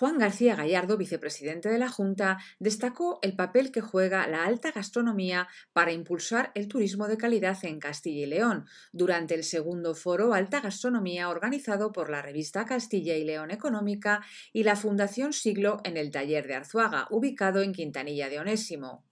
Juan García Gallardo, vicepresidente de la Junta, destacó el papel que juega la alta gastronomía para impulsar el turismo de calidad en Castilla y León durante el segundo foro Alta Gastronomía organizado por la revista Castilla y León Económica y la Fundación Siglo en el taller de Arzuaga, ubicado en Quintanilla de Onésimo.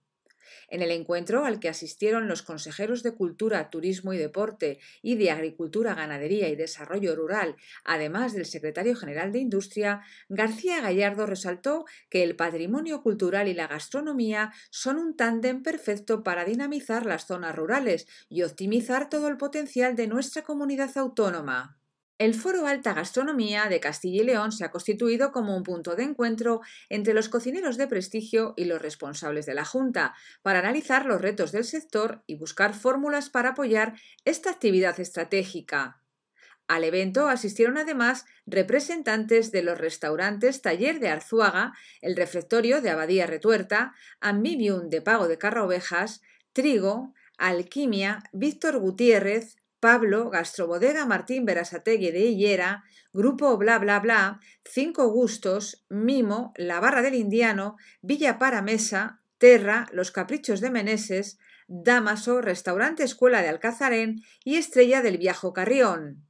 En el encuentro al que asistieron los consejeros de Cultura, Turismo y Deporte y de Agricultura, Ganadería y Desarrollo Rural, además del secretario general de Industria, García Gallardo resaltó que el patrimonio cultural y la gastronomía son un tándem perfecto para dinamizar las zonas rurales y optimizar todo el potencial de nuestra comunidad autónoma. El Foro Alta Gastronomía de Castilla y León se ha constituido como un punto de encuentro entre los cocineros de prestigio y los responsables de la Junta para analizar los retos del sector y buscar fórmulas para apoyar esta actividad estratégica. Al evento asistieron además representantes de los restaurantes Taller de Arzuaga, el Refectorio de Abadía Retuerta, Ambibium de Pago de Carraovejas, Trigo, Alquimia, Víctor Gutiérrez, Pablo, Gastrobodega Martín Verasategui de Hillera, Grupo Bla Bla Bla, Cinco Gustos, Mimo, La Barra del Indiano, Villa para Mesa, Terra, Los Caprichos de Meneses, Damaso, Restaurante Escuela de Alcazarén y Estrella del Viejo Carrión.